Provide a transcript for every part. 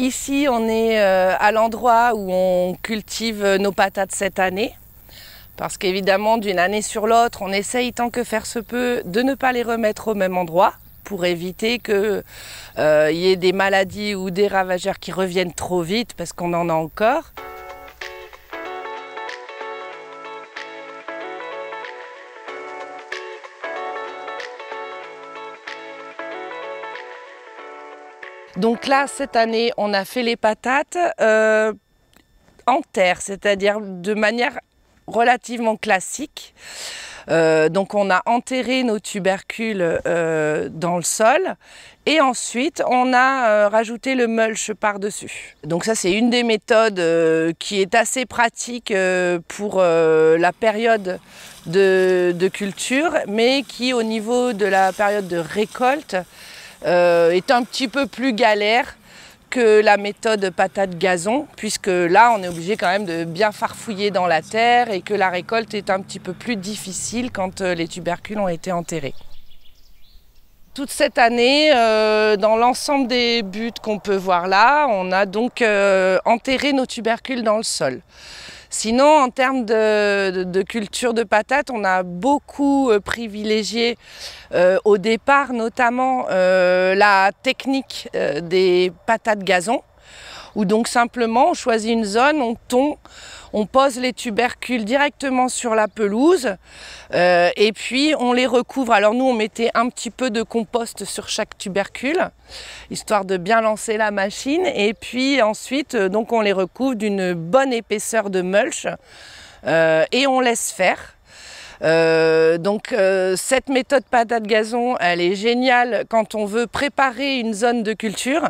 Ici, on est euh, à l'endroit où on cultive euh, nos patates cette année. Parce qu'évidemment, d'une année sur l'autre, on essaye tant que faire se peut de ne pas les remettre au même endroit pour éviter qu'il euh, y ait des maladies ou des ravageurs qui reviennent trop vite parce qu'on en a encore. Donc là, cette année, on a fait les patates euh, en terre, c'est-à-dire de manière relativement classique. Euh, donc on a enterré nos tubercules euh, dans le sol et ensuite on a rajouté le mulch par-dessus. Donc ça c'est une des méthodes qui est assez pratique pour la période de, culture mais qui au niveau de la période de récolte euh, est un petit peu plus galère que la méthode patate gazon, puisque là on est obligé quand même de bien farfouiller dans la terre et que la récolte est un petit peu plus difficile quand euh, les tubercules ont été enterrés toute cette année, euh, dans l'ensemble des buts qu'on peut voir là, on a donc euh, enterré nos tubercules dans le sol. Sinon, en termes de, culture de patates, on a beaucoup euh, privilégié au départ notamment la technique des patates gazon ou donc simplement on choisit une zone, on tond, on pose les tubercules directement sur la pelouse euh, et puis on les recouvre. Alors nous on mettait un petit peu de compost sur chaque tubercule, histoire de bien lancer la machine et puis ensuite euh, donc on les recouvre d'une bonne épaisseur de mulch euh, et on laisse faire. donc cette méthode patate gazon, elle est géniale quand on veut préparer une zone de culture.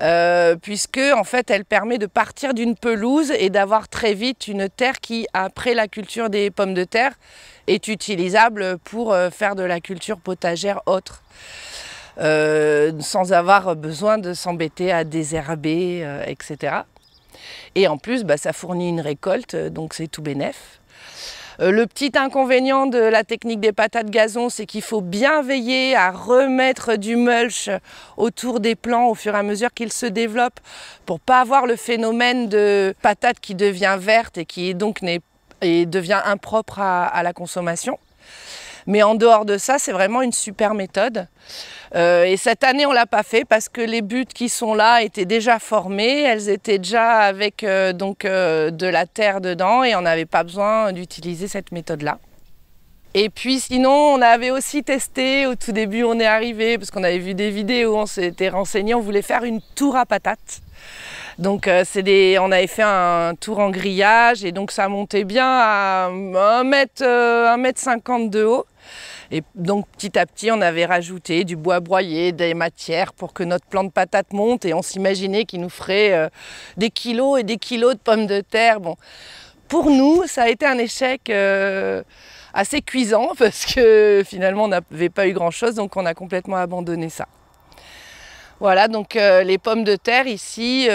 Euh, puisque en fait elle permet de partir d'une pelouse et d'avoir très vite une terre qui, après la culture des pommes de terre, est utilisable pour euh, faire de la culture potagère autre. Euh, sans avoir besoin de s'embêter à désherber, etc. Et en plus, bah, ça fournit une récolte, donc c'est tout bénef. Euh, le petit inconvénient de la technique des patates gazon, c'est qu'il faut bien veiller à remettre du mulch autour des plants au fur et à mesure qu'ils se développent pour pas avoir le phénomène de patate qui devient verte et qui donc et devient impropre à la consommation. Mais en dehors de ça, c'est vraiment une super méthode. Euh, et cette année, on ne l'a pas fait parce que les buttes qui sont là étaient déjà formées, elles étaient déjà avec euh, donc euh, de la terre dedans et on n'avait pas besoin d'utiliser cette méthode-là. Et puis sinon, on avait aussi testé, au tout début on est arrivé, parce qu'on avait vu des vidéos, on s'était renseigné, on voulait faire une tour à patates. Donc des, on avait fait un tour en grillage et donc ça montait bien à 1m, 1m50 de haut. Et donc petit à petit, on avait rajouté du bois broyé, des matières pour que notre plante de patate monte et on s'imaginait qu'il nous ferait euh, des kilos et des kilos de pommes de terre. Bon, pour nous, ça a été un échec euh, assez cuisant parce que finalement, on n'avait pas eu grand-chose, donc on a complètement abandonné ça. Voilà, donc euh, les pommes de terre ici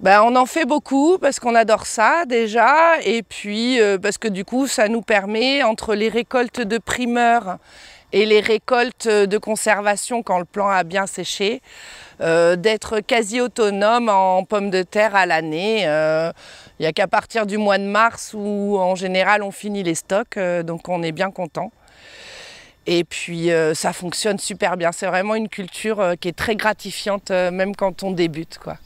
bah, on en fait beaucoup parce qu'on adore ça déjà et puis euh, parce que du coup ça nous permet entre les récoltes de primeurs et les récoltes de conservation quand le plant a bien séché, euh, d'être quasi autonome en pommes de terre à l'année. Euh, il n'y a qu'à partir du mois de mars où en général on finit les stocks, donc on est bien content. Et puis ça fonctionne super bien, c'est vraiment une culture qui est très gratifiante même quand on débute. Quoi.